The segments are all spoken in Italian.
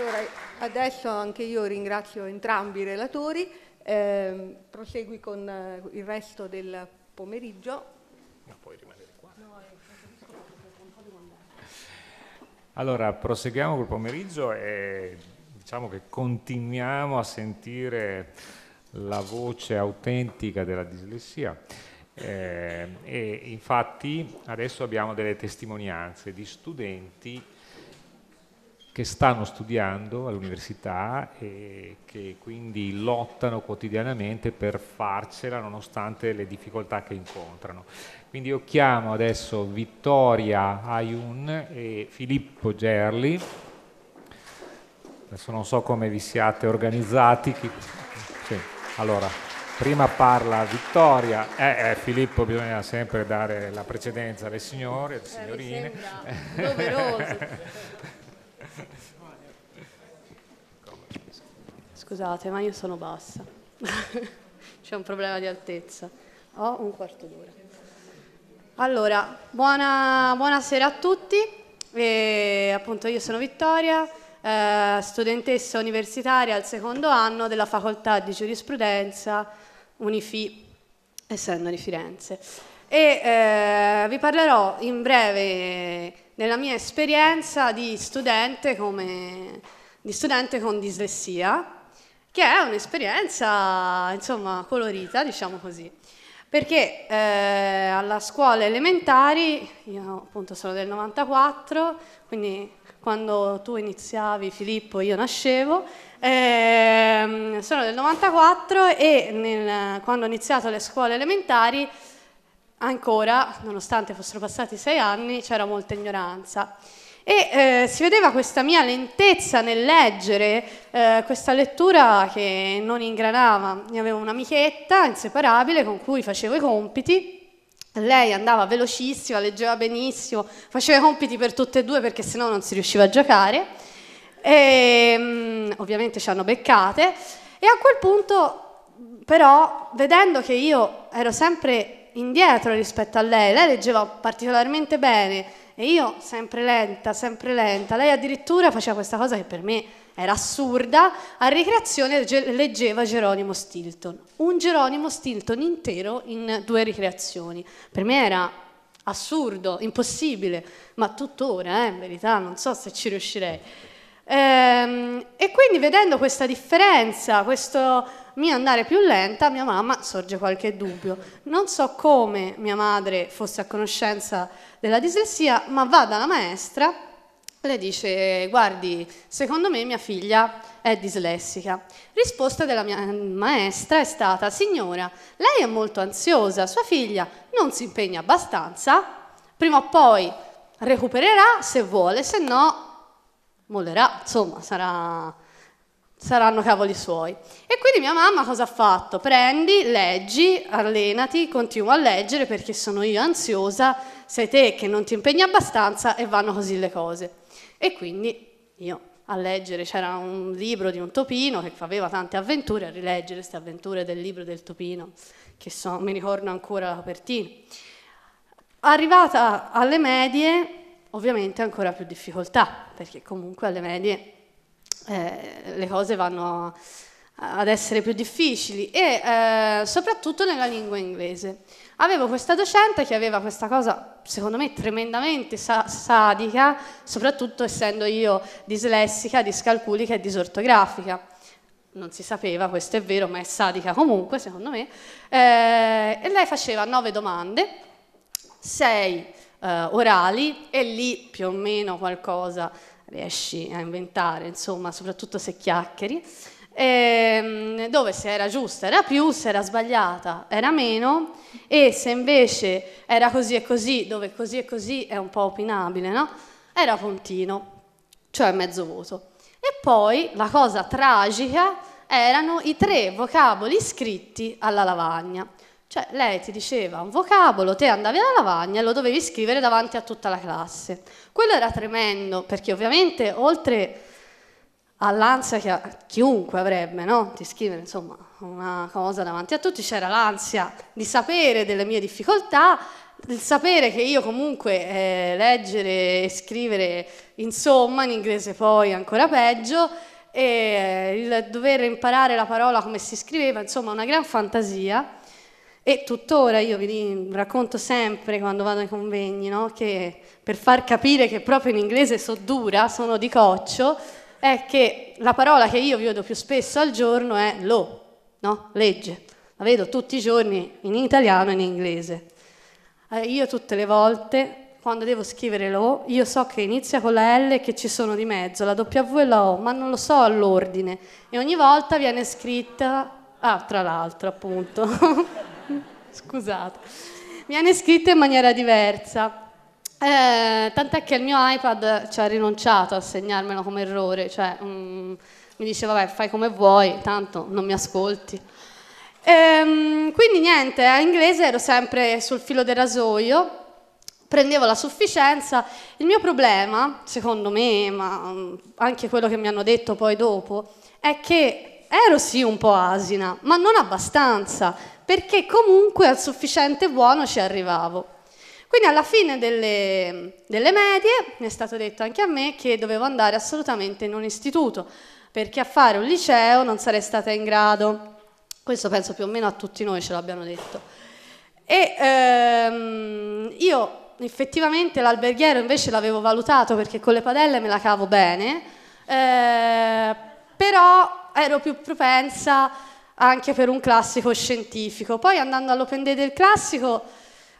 Allora, adesso anche io ringrazio entrambi i relatori, eh, prosegui con eh, il resto del pomeriggio. No, puoi rimanere qua. Eh, allora, proseguiamo col pomeriggio e diciamo che continuiamo a sentire la voce autentica della dislessia. Eh, e infatti adesso abbiamo delle testimonianze di studenti che stanno studiando all'università e che quindi lottano quotidianamente per farcela nonostante le difficoltà che incontrano. Quindi io chiamo adesso Vittoria Ayun e Filippo Gerli. Adesso non so come vi siate organizzati. Sì. Allora, prima parla Vittoria, eh, eh, Filippo bisogna sempre dare la precedenza alle signore, alle eh, signorine. Eh, Scusate, ma io sono bassa. C'è un problema di altezza. Ho un quarto d'ora. Allora, buona, buonasera a tutti. E, appunto, io sono Vittoria, eh, studentessa universitaria al secondo anno della facoltà di giurisprudenza Unifi, essendo di Firenze. E eh, vi parlerò in breve della mia esperienza di studente come di studente con dislessia che è un'esperienza insomma colorita, diciamo così. Perché eh, alla scuola elementari, io appunto sono del 94, quindi quando tu iniziavi Filippo io nascevo, eh, sono del 94 e nel, quando ho iniziato le scuole elementari ancora, nonostante fossero passati sei anni, c'era molta ignoranza e eh, si vedeva questa mia lentezza nel leggere eh, questa lettura che non ingranava. Ne avevo un'amichetta inseparabile con cui facevo i compiti. Lei andava velocissima, leggeva benissimo, faceva i compiti per tutte e due perché sennò non si riusciva a giocare. E, mm, ovviamente ci hanno beccate. E a quel punto, però, vedendo che io ero sempre indietro rispetto a lei, lei leggeva particolarmente bene, e io, sempre lenta, sempre lenta, lei addirittura faceva questa cosa che per me era assurda, a ricreazione leggeva Geronimo Stilton, un Geronimo Stilton intero in due ricreazioni. Per me era assurdo, impossibile, ma tuttora, eh, in verità, non so se ci riuscirei. Ehm, e quindi vedendo questa differenza, questo mia andare più lenta, mia mamma sorge qualche dubbio. Non so come mia madre fosse a conoscenza della dislessia, ma va dalla maestra, e le dice guardi, secondo me mia figlia è dislessica. Risposta della mia maestra è stata signora, lei è molto ansiosa, sua figlia non si impegna abbastanza, prima o poi recupererà se vuole, se no mollerà, insomma sarà saranno cavoli suoi. E quindi mia mamma cosa ha fatto? Prendi, leggi, allenati, continua a leggere perché sono io ansiosa, sei te che non ti impegni abbastanza e vanno così le cose. E quindi io a leggere c'era un libro di un topino che aveva tante avventure, a rileggere queste avventure del libro del topino, che so, mi ricordo ancora la copertina. Arrivata alle medie, ovviamente ancora più difficoltà, perché comunque alle medie eh, le cose vanno ad essere più difficili e eh, soprattutto nella lingua inglese. Avevo questa docente che aveva questa cosa, secondo me, tremendamente sa- sadica, soprattutto essendo io dislessica, discalculica e disortografica. Non si sapeva, questo è vero, ma è sadica comunque, secondo me. Eh, e lei faceva nove domande, sei eh, orali e lì più o meno qualcosa riesci a inventare, insomma, soprattutto se chiacchieri, ehm, dove se era giusta era più, se era sbagliata era meno e se invece era così e così, dove così e così è un po' opinabile, no? Era puntino, cioè mezzo voto. E poi la cosa tragica erano i tre vocaboli scritti alla lavagna. Cioè lei ti diceva un vocabolo, te andavi alla lavagna e lo dovevi scrivere davanti a tutta la classe. Quello era tremendo perché ovviamente oltre all'ansia che chiunque avrebbe no? di scrivere insomma, una cosa davanti a tutti, c'era l'ansia di sapere delle mie difficoltà, il sapere che io comunque eh, leggere e scrivere insomma in inglese poi ancora peggio e eh, il dover imparare la parola come si scriveva, insomma una gran fantasia e tuttora io vi racconto sempre quando vado ai convegni, no? che per far capire che proprio in inglese so dura, sono di coccio, è che la parola che io vedo più spesso al giorno è lo, no? legge. La vedo tutti i giorni in italiano e in inglese. Eh, io tutte le volte, quando devo scrivere lo, io so che inizia con la L e che ci sono di mezzo, la W e la O, ma non lo so all'ordine. E ogni volta viene scritta, ah, tra l'altro appunto. scusate, mi hanno scritto in maniera diversa. Eh, tant'è che il mio iPad ci ha rinunciato a segnarmelo come errore, cioè um, mi dice vabbè fai come vuoi, tanto non mi ascolti. Ehm, quindi niente, a inglese ero sempre sul filo del rasoio, prendevo la sufficienza. Il mio problema, secondo me, ma mm, anche quello che mi hanno detto poi dopo, è che ero sì un po' asina, ma non abbastanza, perché comunque al sufficiente buono ci arrivavo. Quindi alla fine delle, delle, medie mi è stato detto anche a me che dovevo andare assolutamente in un istituto, perché a fare un liceo non sarei stata in grado. Questo penso più o meno a tutti noi ce l'abbiano detto. E ehm, io effettivamente l'alberghiero invece l'avevo valutato perché con le padelle me la cavo bene, eh, però ero più propensa anche per un classico scientifico. Poi andando all'open day del classico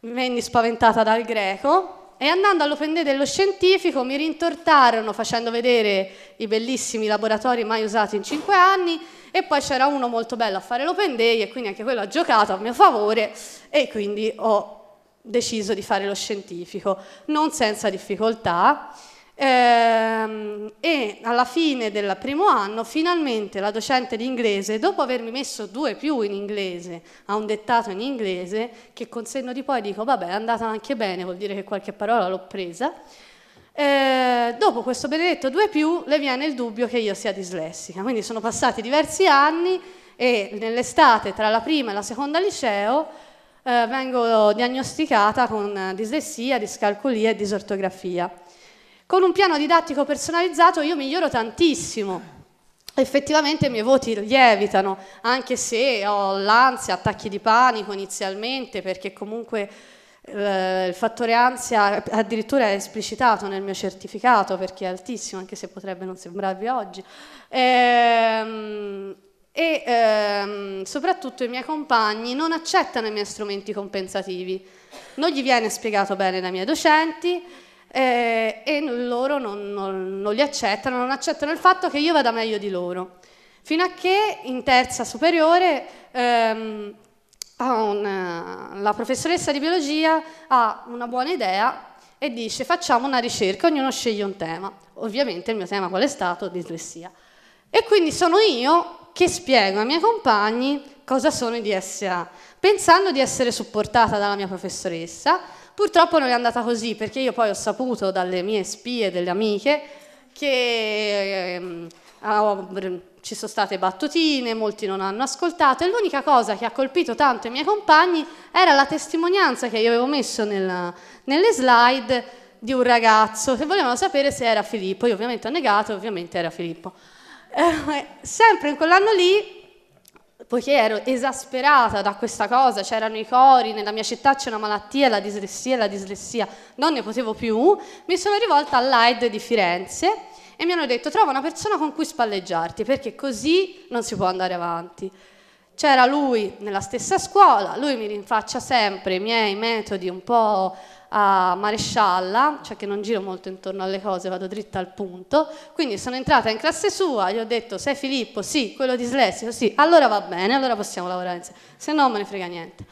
venni spaventata dal greco e andando all'open day dello scientifico mi rintortarono facendo vedere i bellissimi laboratori mai usati in cinque anni e poi c'era uno molto bello a fare l'open day e quindi anche quello ha giocato a mio favore e quindi ho deciso di fare lo scientifico, non senza difficoltà. Ehm, e alla fine del primo anno finalmente la docente di inglese, dopo avermi messo due più in inglese a un dettato in inglese, che con senno di poi dico vabbè è andata anche bene, vuol dire che qualche parola l'ho presa, eh, dopo questo benedetto due più le viene il dubbio che io sia dislessica, quindi sono passati diversi anni e nell'estate tra la prima e la seconda liceo eh, vengo diagnosticata con dislessia, discalculia e disortografia. Con un piano didattico personalizzato io miglioro tantissimo. Effettivamente i miei voti lievitano, anche se ho l'ansia, attacchi di panico inizialmente, perché comunque eh, il fattore ansia addirittura è esplicitato nel mio certificato perché è altissimo, anche se potrebbe non sembrarvi oggi. Ehm, e, e ehm, soprattutto i miei compagni non accettano i miei strumenti compensativi, non gli viene spiegato bene dai miei docenti eh, e loro non, non, non li accettano, non accettano il fatto che io vada meglio di loro. Fino a che in terza superiore ehm, una, la professoressa di biologia ha una buona idea e dice facciamo una ricerca, ognuno sceglie un tema. Ovviamente il mio tema qual è stato? Dislessia. E quindi sono io che spiego ai miei compagni cosa sono i DSA, pensando di essere supportata dalla mia professoressa, Purtroppo non è andata così perché io poi ho saputo dalle mie spie, delle amiche, che ehm, ci sono state battutine, molti non hanno ascoltato e l'unica cosa che ha colpito tanto i miei compagni era la testimonianza che io avevo messo nella, nelle slide di un ragazzo che volevano sapere se era Filippo, io ovviamente ho negato, ovviamente era Filippo. Eh, sempre in quell'anno lì poiché ero esasperata da questa cosa, c'erano i cori, nella mia città c'è una malattia, la dislessia, la dislessia, non ne potevo più, mi sono rivolta all'AID di Firenze e mi hanno detto trova una persona con cui spalleggiarti perché così non si può andare avanti. C'era lui nella stessa scuola, lui mi rinfaccia sempre i miei metodi un po' a marescialla, cioè che non giro molto intorno alle cose, vado dritta al punto. Quindi sono entrata in classe sua, gli ho detto sei Filippo, sì, quello dislessico, sì, allora va bene, allora possiamo lavorare insieme, se no me ne frega niente.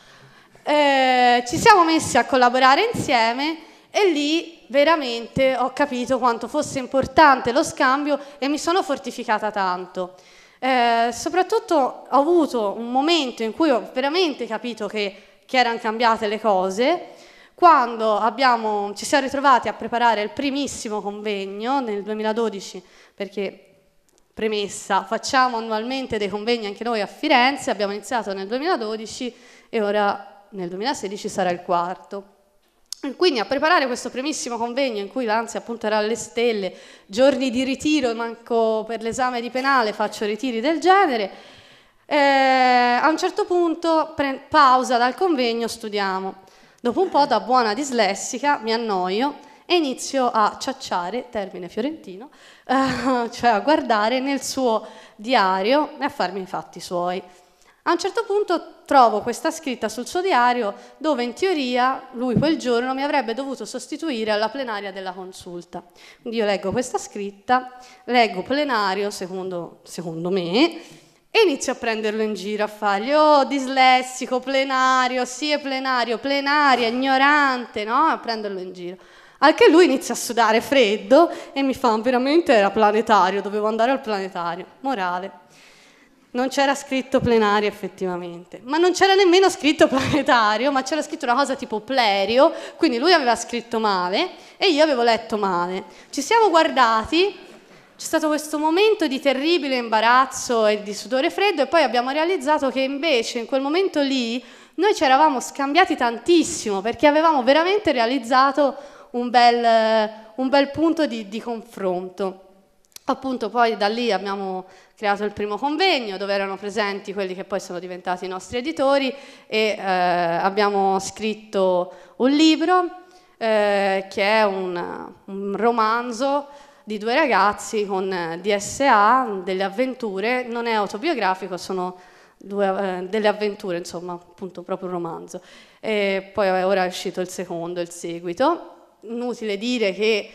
Eh, ci siamo messi a collaborare insieme e lì veramente ho capito quanto fosse importante lo scambio e mi sono fortificata tanto. Eh, soprattutto ho avuto un momento in cui ho veramente capito che, che erano cambiate le cose quando abbiamo, ci siamo ritrovati a preparare il primissimo convegno nel 2012, perché premessa, facciamo annualmente dei convegni anche noi a Firenze, abbiamo iniziato nel 2012 e ora nel 2016 sarà il quarto. Quindi a preparare questo primissimo convegno in cui l'ansia appunto era alle stelle, giorni di ritiro, manco per l'esame di penale faccio ritiri del genere, eh, a un certo punto pausa dal convegno, studiamo. Dopo un po' da buona dislessica mi annoio e inizio a ciacciare, termine fiorentino, eh, cioè a guardare nel suo diario e a farmi i fatti suoi. A un certo punto trovo questa scritta sul suo diario dove in teoria lui quel giorno mi avrebbe dovuto sostituire alla plenaria della consulta. Quindi io leggo questa scritta, leggo plenario secondo, secondo me e inizio a prenderlo in giro, a fargli oh dislessico, plenario, sì è plenario, plenaria, ignorante, no? A prenderlo in giro. Al che lui inizia a sudare freddo e mi fa veramente era planetario, dovevo andare al planetario. Morale, non c'era scritto plenario effettivamente, ma non c'era nemmeno scritto planetario, ma c'era scritto una cosa tipo plerio, quindi lui aveva scritto male e io avevo letto male. Ci siamo guardati, c'è stato questo momento di terribile imbarazzo e di sudore freddo e poi abbiamo realizzato che invece in quel momento lì noi ci eravamo scambiati tantissimo perché avevamo veramente realizzato un bel, un bel punto di, di confronto. Appunto poi da lì abbiamo creato il primo convegno dove erano presenti quelli che poi sono diventati i nostri editori e eh, abbiamo scritto un libro eh, che è un, un romanzo di due ragazzi con eh, DSA, delle avventure, non è autobiografico, sono Due, eh, delle avventure, insomma, appunto proprio un romanzo. E poi eh, ora è uscito il secondo, il seguito. Inutile dire che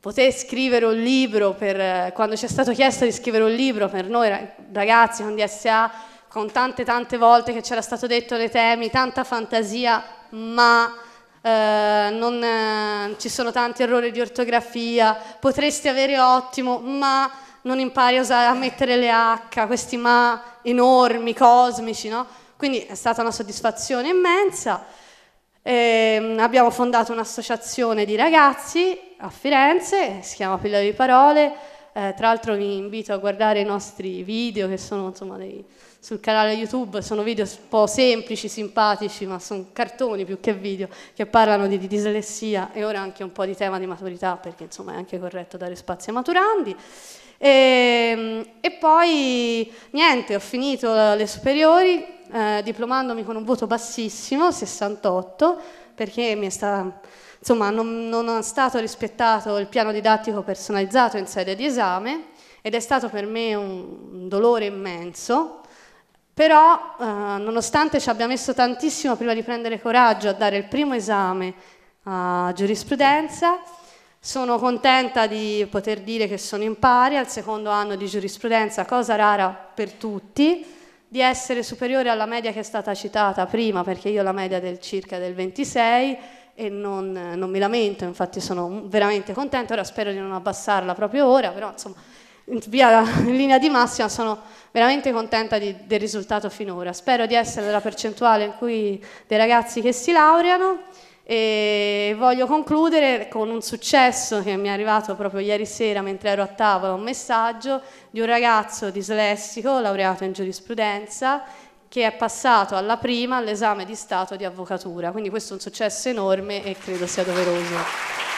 poter scrivere un libro, per, eh, quando ci è stato chiesto di scrivere un libro per noi ragazzi con DSA, con tante tante volte che c'era stato detto dei temi, tanta fantasia, ma eh, non, eh, ci sono tanti errori di ortografia, potresti avere ottimo, ma non impari a, usare, a mettere le H, questi ma enormi, cosmici, no? Quindi è stata una soddisfazione immensa. Eh, abbiamo fondato un'associazione di ragazzi a Firenze, si chiama Pillare di Parole, eh, tra l'altro vi invito a guardare i nostri video che sono insomma, dei, sul canale YouTube, sono video un po' semplici, simpatici, ma sono cartoni più che video, che parlano di, di dislessia e ora anche un po' di tema di maturità, perché insomma è anche corretto dare spazi ai maturandi. E, ehm, e poi niente, ho finito le superiori, eh, diplomandomi con un voto bassissimo, 68, perché mi è stata, insomma, non, non è stato rispettato il piano didattico personalizzato in sede di esame ed è stato per me un dolore immenso, però eh, nonostante ci abbia messo tantissimo prima di prendere coraggio a dare il primo esame a giurisprudenza, sono contenta di poter dire che sono in pari al secondo anno di giurisprudenza, cosa rara per tutti, di essere superiore alla media che è stata citata prima, perché io ho la media del circa del 26 e non, non mi lamento, infatti sono veramente contenta, ora spero di non abbassarla proprio ora, però insomma in, via, in linea di massima sono veramente contenta di, del risultato finora. Spero di essere della percentuale in cui dei ragazzi che si laureano e voglio concludere con un successo che mi è arrivato proprio ieri sera mentre ero a tavola, un messaggio di un ragazzo dislessico laureato in giurisprudenza che è passato alla prima all'esame di Stato di avvocatura. Quindi questo è un successo enorme e credo sia doveroso.